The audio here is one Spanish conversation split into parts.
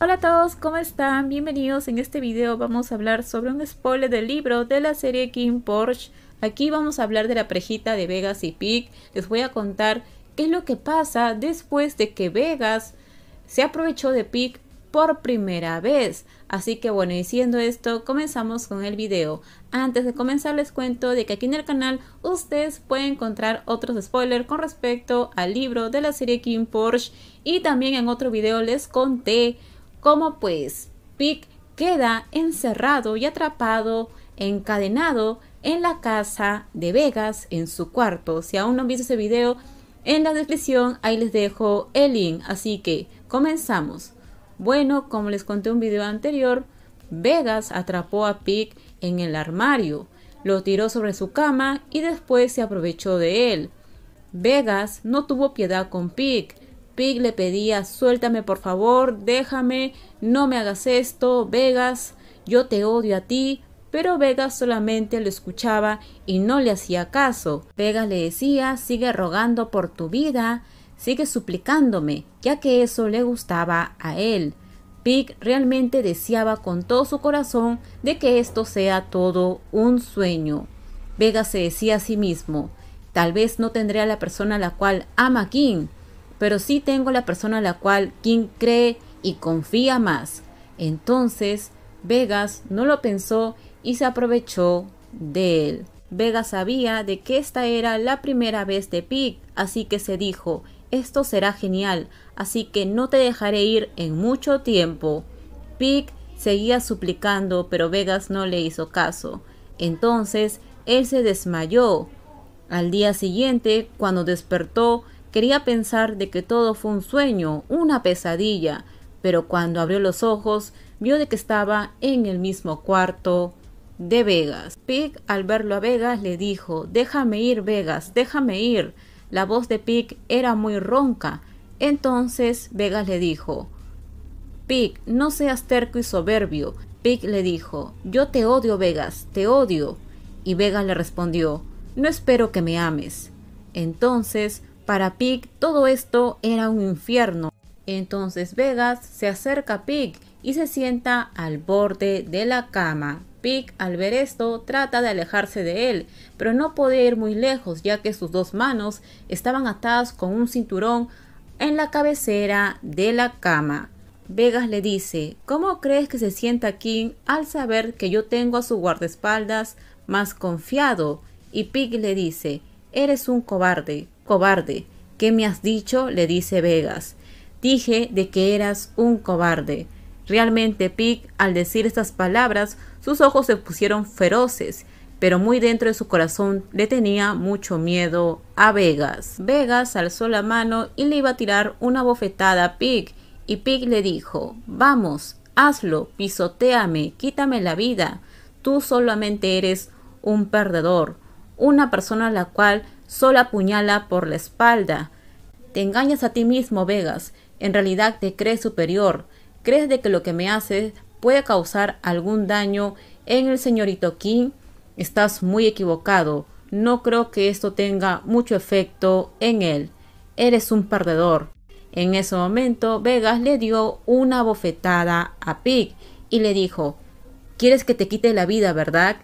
Hola a todos, ¿cómo están? Bienvenidos. En este video vamos a hablar sobre un spoiler del libro de la serie King Porsche. Aquí vamos a hablar de la parejita de Vegas y Pig. Les voy a contar qué es lo que pasa después de que Vegas se aprovechó de Pig por primera vez. Así que bueno, diciendo esto, comenzamos con el video. Antes de comenzar les cuento de que aquí en el canal ustedes pueden encontrar otros spoilers con respecto al libro de la serie King Porsche y también en otro video les conté Cómo pues Pig queda encerrado y atrapado, encadenado en la casa de Vegas, en su cuarto. Si aún no han visto ese video, en la descripción ahí les dejo el link. Así que comenzamos. Bueno, como les conté en un video anterior, Vegas atrapó a Pig en el armario, lo tiró sobre su cama y después se aprovechó de él. Vegas no tuvo piedad con Pig Pig le pedía, suéltame por favor, déjame, no me hagas esto, Vegas, yo te odio a ti, pero Vegas solamente lo escuchaba y no le hacía caso. Vegas le decía, sigue rogando por tu vida, sigue suplicándome, ya que eso le gustaba a él. Pig realmente deseaba con todo su corazón de que esto sea todo un sueño. Vegas se decía a sí mismo, tal vez no tendré a la persona a la cual ama King, pero sí tengo la persona a la cual quien cree y confía más. Entonces, Vegas no lo pensó y se aprovechó de él. Vegas sabía de que esta era la primera vez de Pig, así que se dijo, esto será genial, así que no te dejaré ir en mucho tiempo. Pig seguía suplicando, pero Vegas no le hizo caso. Entonces, él se desmayó. Al día siguiente, cuando despertó, Quería pensar de que todo fue un sueño, una pesadilla, pero cuando abrió los ojos vio de que estaba en el mismo cuarto de Vegas. Pig al verlo a Vegas le dijo, déjame ir Vegas, déjame ir. La voz de Pig era muy ronca. Entonces Vegas le dijo, Pig, no seas terco y soberbio. Pig le dijo, yo te odio Vegas, te odio. Y Vegas le respondió, no espero que me ames. Entonces para Pig todo esto era un infierno. Entonces Vegas se acerca a Pig y se sienta al borde de la cama. Pig al ver esto trata de alejarse de él, pero no puede ir muy lejos ya que sus dos manos estaban atadas con un cinturón en la cabecera de la cama. Vegas le dice, ¿cómo crees que se sienta King al saber que yo tengo a su guardaespaldas más confiado? Y Pig le dice, eres un cobarde cobarde, ¿qué me has dicho? le dice Vegas. Dije de que eras un cobarde. Realmente Pig, al decir estas palabras, sus ojos se pusieron feroces, pero muy dentro de su corazón le tenía mucho miedo a Vegas. Vegas alzó la mano y le iba a tirar una bofetada a Pig, y Pig le dijo, vamos, hazlo, pisoteame, quítame la vida, tú solamente eres un perdedor, una persona a la cual sola puñala por la espalda. Te engañas a ti mismo, Vegas. En realidad te crees superior. Crees de que lo que me haces puede causar algún daño en el señorito King. Estás muy equivocado. No creo que esto tenga mucho efecto en él. Eres un perdedor. En ese momento, Vegas le dio una bofetada a Pig y le dijo, ¿Quieres que te quite la vida, verdad?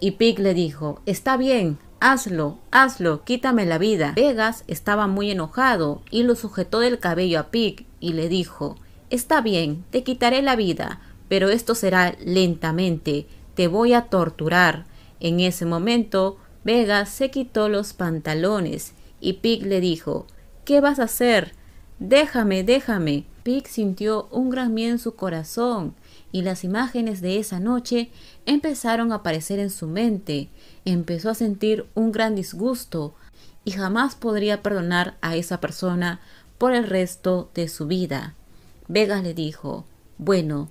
Y Pig le dijo, está bien, Hazlo, hazlo, quítame la vida. Vegas estaba muy enojado y lo sujetó del cabello a Pig y le dijo Está bien, te quitaré la vida, pero esto será lentamente, te voy a torturar. En ese momento, Vegas se quitó los pantalones y Pig le dijo ¿Qué vas a hacer? Déjame, déjame. Pig sintió un gran miedo en su corazón y las imágenes de esa noche empezaron a aparecer en su mente. Empezó a sentir un gran disgusto y jamás podría perdonar a esa persona por el resto de su vida. Vegas le dijo, bueno,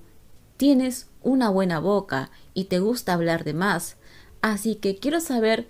tienes una buena boca y te gusta hablar de más, así que quiero saber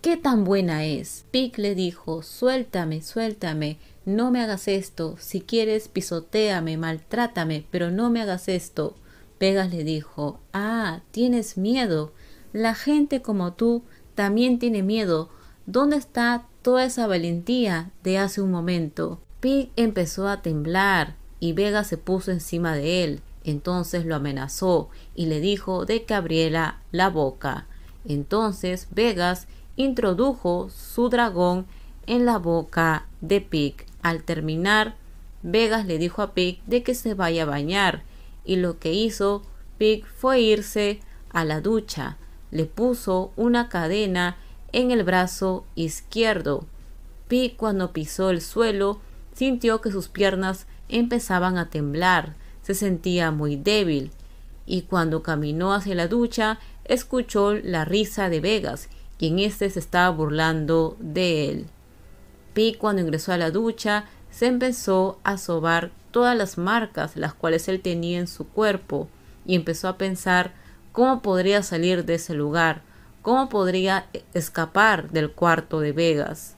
qué tan buena es. Pic le dijo, suéltame, suéltame, no me hagas esto, si quieres pisoteame, maltrátame, pero no me hagas esto. Vegas le dijo, Ah, tienes miedo. La gente como tú también tiene miedo. ¿Dónde está toda esa valentía de hace un momento? Pig empezó a temblar y Vega se puso encima de él. Entonces lo amenazó y le dijo de que abriera la boca. Entonces Vegas introdujo su dragón en la boca de Pig. Al terminar, Vegas le dijo a Pig de que se vaya a bañar y lo que hizo Pig fue irse a la ducha. Le puso una cadena en el brazo izquierdo. Pig cuando pisó el suelo sintió que sus piernas empezaban a temblar, se sentía muy débil y cuando caminó hacia la ducha escuchó la risa de Vegas, quien éste se estaba burlando de él. Pig cuando ingresó a la ducha se empezó a sobar todas las marcas las cuales él tenía en su cuerpo y empezó a pensar cómo podría salir de ese lugar, cómo podría e, escapar del cuarto de Vegas.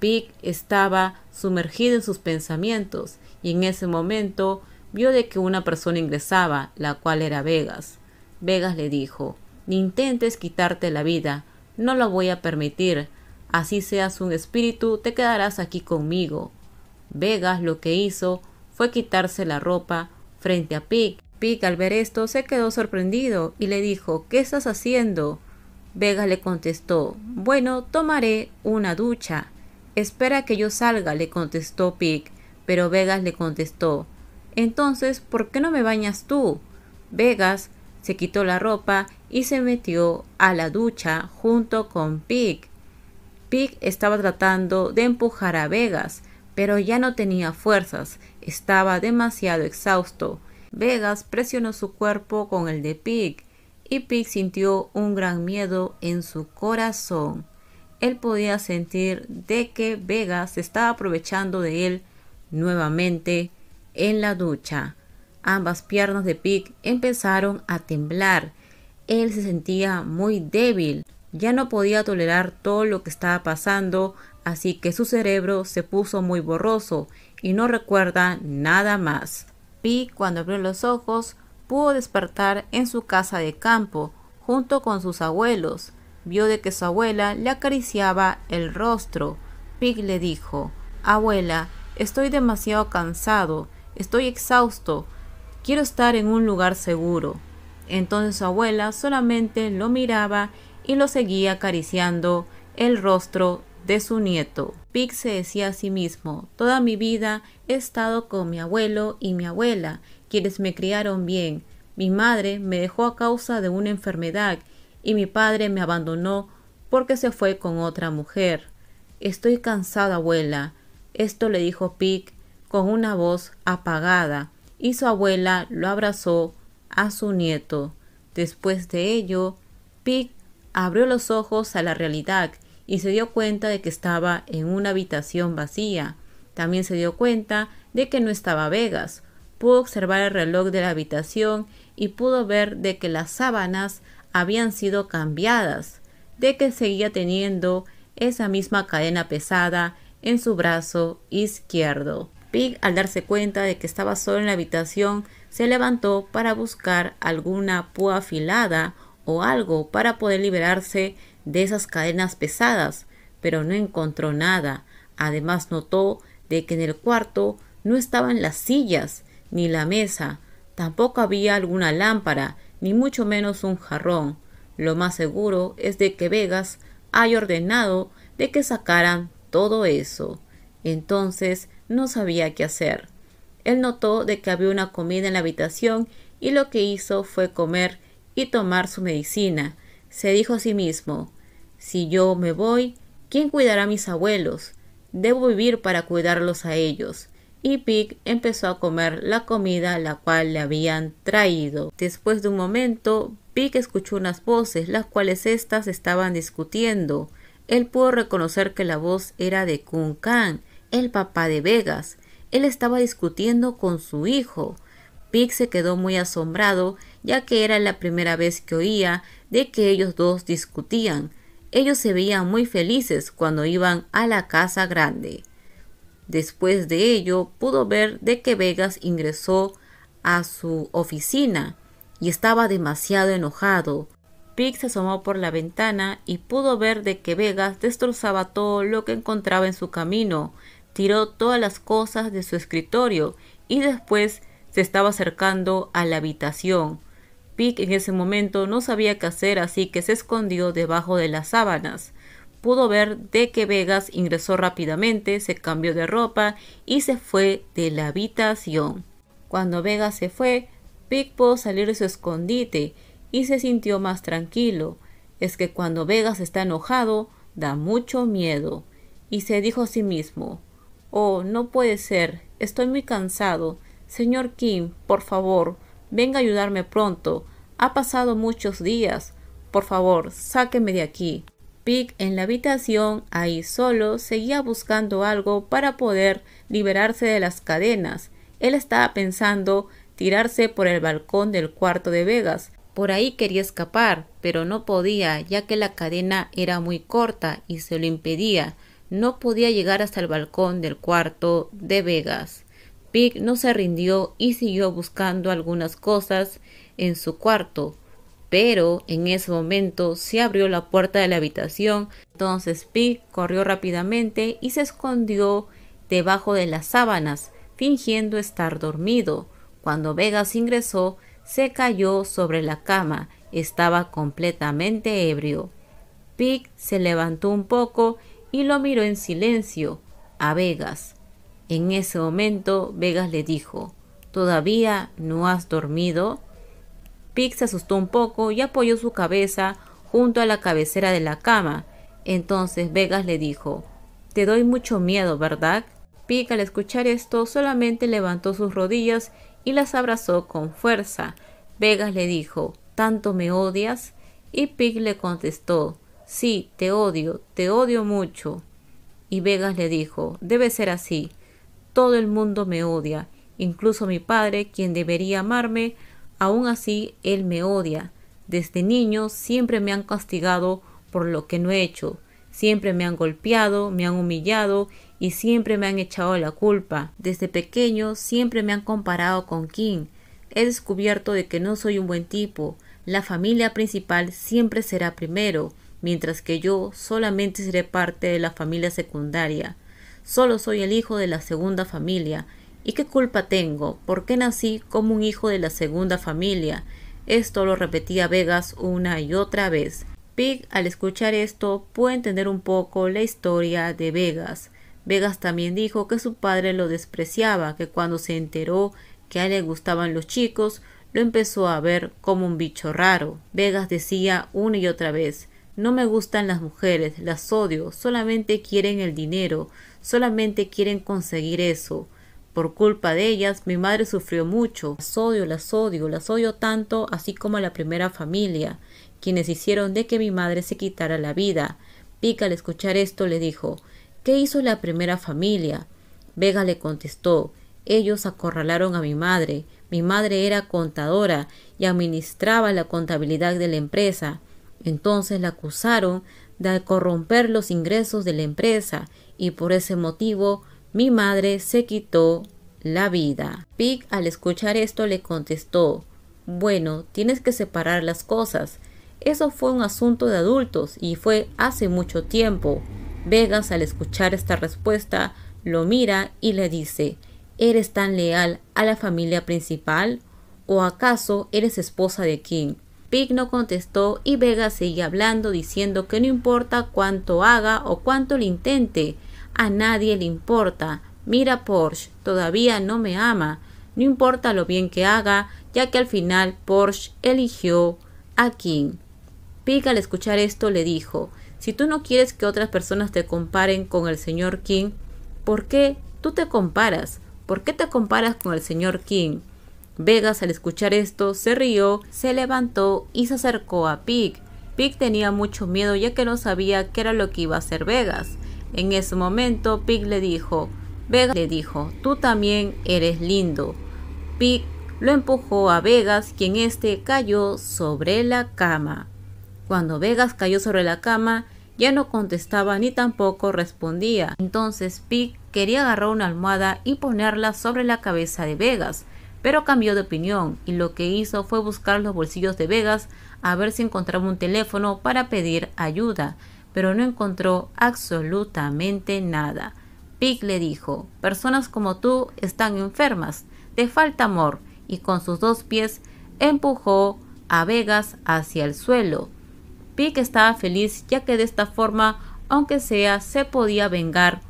Pick estaba sumergido en sus pensamientos y en ese momento vio de que una persona ingresaba, la cual era Vegas. Vegas le dijo, ni intentes quitarte la vida, no lo voy a permitir, así seas un espíritu, te quedarás aquí conmigo. Vegas lo que hizo fue quitarse la ropa frente a Pig. Pig al ver esto se quedó sorprendido y le dijo, ¿qué estás haciendo? Vegas le contestó, bueno, tomaré una ducha. Espera que yo salga, le contestó Pig, pero Vegas le contestó, entonces, ¿por qué no me bañas tú? Vegas se quitó la ropa y se metió a la ducha junto con Pig. Pig estaba tratando de empujar a Vegas, pero ya no tenía fuerzas, estaba demasiado exhausto. Vegas presionó su cuerpo con el de Pig y Pig sintió un gran miedo en su corazón. Él podía sentir de que Vegas se estaba aprovechando de él nuevamente en la ducha. Ambas piernas de Pig empezaron a temblar. Él se sentía muy débil. Ya no podía tolerar todo lo que estaba pasando así que su cerebro se puso muy borroso y no recuerda nada más. Pig cuando abrió los ojos, pudo despertar en su casa de campo, junto con sus abuelos. Vio de que su abuela le acariciaba el rostro. Pig le dijo, Abuela, estoy demasiado cansado, estoy exhausto, quiero estar en un lugar seguro. Entonces su abuela solamente lo miraba y lo seguía acariciando el rostro de su nieto. Pig se decía a sí mismo, toda mi vida he estado con mi abuelo y mi abuela, quienes me criaron bien. Mi madre me dejó a causa de una enfermedad y mi padre me abandonó porque se fue con otra mujer. Estoy cansada, abuela. Esto le dijo Pig. con una voz apagada y su abuela lo abrazó a su nieto. Después de ello, Pig abrió los ojos a la realidad y se dio cuenta de que estaba en una habitación vacía. También se dio cuenta de que no estaba Vegas. Pudo observar el reloj de la habitación y pudo ver de que las sábanas habían sido cambiadas, de que seguía teniendo esa misma cadena pesada en su brazo izquierdo. Pig, al darse cuenta de que estaba solo en la habitación, se levantó para buscar alguna púa afilada o algo para poder liberarse de esas cadenas pesadas, pero no encontró nada. Además notó de que en el cuarto no estaban las sillas ni la mesa, tampoco había alguna lámpara, ni mucho menos un jarrón. Lo más seguro es de que Vegas haya ordenado de que sacaran todo eso. Entonces no sabía qué hacer. Él notó de que había una comida en la habitación y lo que hizo fue comer y tomar su medicina. Se dijo a sí mismo si yo me voy, ¿quién cuidará a mis abuelos? Debo vivir para cuidarlos a ellos. Y Pig empezó a comer la comida la cual le habían traído. Después de un momento, Pig escuchó unas voces, las cuales éstas estaban discutiendo. Él pudo reconocer que la voz era de Kun Kang, el papá de Vegas. Él estaba discutiendo con su hijo. Pig se quedó muy asombrado, ya que era la primera vez que oía de que ellos dos discutían ellos se veían muy felices cuando iban a la casa grande. Después de ello pudo ver de que Vegas ingresó a su oficina y estaba demasiado enojado. Pig se asomó por la ventana y pudo ver de que Vegas destrozaba todo lo que encontraba en su camino, tiró todas las cosas de su escritorio y después se estaba acercando a la habitación. Pig en ese momento no sabía qué hacer, así que se escondió debajo de las sábanas. Pudo ver de que Vegas ingresó rápidamente, se cambió de ropa y se fue de la habitación. Cuando Vegas se fue, Pig pudo salir de su escondite y se sintió más tranquilo. Es que cuando Vegas está enojado, da mucho miedo. Y se dijo a sí mismo, Oh, no puede ser, estoy muy cansado. Señor Kim, por favor, venga a ayudarme pronto. Ha pasado muchos días. Por favor, sáqueme de aquí. Pig en la habitación, ahí solo, seguía buscando algo para poder liberarse de las cadenas. Él estaba pensando tirarse por el balcón del cuarto de Vegas. Por ahí quería escapar, pero no podía, ya que la cadena era muy corta y se lo impedía. No podía llegar hasta el balcón del cuarto de Vegas. Pig no se rindió y siguió buscando algunas cosas en su cuarto, pero en ese momento se abrió la puerta de la habitación. Entonces Pig corrió rápidamente y se escondió debajo de las sábanas, fingiendo estar dormido. Cuando Vegas ingresó, se cayó sobre la cama. Estaba completamente ebrio. Pig se levantó un poco y lo miró en silencio a Vegas. En ese momento, Vegas le dijo, ¿Todavía no has dormido? Pig se asustó un poco y apoyó su cabeza junto a la cabecera de la cama. Entonces Vegas le dijo, Te doy mucho miedo, ¿verdad? Pig al escuchar esto solamente levantó sus rodillas y las abrazó con fuerza. Vegas le dijo, ¿tanto me odias? Y Pig le contestó, sí, te odio, te odio mucho. Y Vegas le dijo, debe ser así, todo el mundo me odia, incluso mi padre, quien debería amarme, aún así él me odia. Desde niño siempre me han castigado por lo que no he hecho, siempre me han golpeado, me han humillado y siempre me han echado la culpa. Desde pequeño siempre me han comparado con Kim. He descubierto de que no soy un buen tipo. La familia principal siempre será primero, mientras que yo solamente seré parte de la familia secundaria. Solo soy el hijo de la segunda familia. ¿Y qué culpa tengo? ¿Por qué nací como un hijo de la segunda familia? Esto lo repetía Vegas una y otra vez. Pig, al escuchar esto, pudo entender un poco la historia de Vegas. Vegas también dijo que su padre lo despreciaba, que cuando se enteró que a él le gustaban los chicos, lo empezó a ver como un bicho raro. Vegas decía una y otra vez No me gustan las mujeres, las odio, solamente quieren el dinero, solamente quieren conseguir eso. Por culpa de ellas, mi madre sufrió mucho. Las odio, las odio, las odio tanto, así como a la primera familia, quienes hicieron de que mi madre se quitara la vida. Pica al escuchar esto le dijo ¿Qué hizo la primera familia? Vega le contestó ellos acorralaron a mi madre. Mi madre era contadora y administraba la contabilidad de la empresa. Entonces la acusaron de corromper los ingresos de la empresa y por ese motivo mi madre se quitó la vida. Pig al escuchar esto le contestó Bueno, tienes que separar las cosas. Eso fue un asunto de adultos y fue hace mucho tiempo. Vegas al escuchar esta respuesta lo mira y le dice ¿Eres tan leal a la familia principal? ¿O acaso eres esposa de King? Pig no contestó y Vegas seguía hablando diciendo que no importa cuánto haga o cuánto le intente, a nadie le importa. Mira Porsche, todavía no me ama. No importa lo bien que haga, ya que al final Porsche eligió a King. Pig al escuchar esto le dijo, si tú no quieres que otras personas te comparen con el señor King, ¿por qué tú te comparas? ¿Por qué te comparas con el señor King? Vegas al escuchar esto se rió, se levantó y se acercó a Pig. Pig tenía mucho miedo ya que no sabía qué era lo que iba a hacer Vegas. En ese momento Pig le dijo, Vegas le dijo, tú también eres lindo. Pig lo empujó a Vegas, quien este cayó sobre la cama. Cuando Vegas cayó sobre la cama, ya no contestaba ni tampoco respondía. Entonces Pig quería agarrar una almohada y ponerla sobre la cabeza de Vegas, pero cambió de opinión y lo que hizo fue buscar los bolsillos de Vegas a ver si encontraba un teléfono para pedir ayuda pero no encontró absolutamente nada. Pig le dijo, personas como tú están enfermas, te falta amor, y con sus dos pies empujó a Vegas hacia el suelo. Pig estaba feliz ya que de esta forma, aunque sea, se podía vengar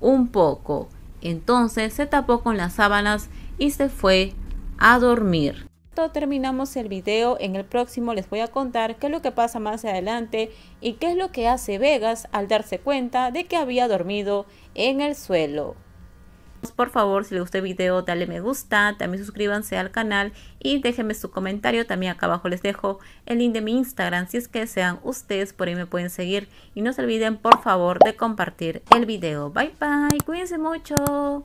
un poco. Entonces se tapó con las sábanas y se fue a dormir terminamos el video, en el próximo les voy a contar qué es lo que pasa más adelante y qué es lo que hace Vegas al darse cuenta de que había dormido en el suelo. Por favor, si les gustó el video, dale me gusta, también suscríbanse al canal y déjenme su comentario. También acá abajo les dejo el link de mi Instagram, si es que sean ustedes, por ahí me pueden seguir. Y no se olviden, por favor, de compartir el video. Bye bye, cuídense mucho.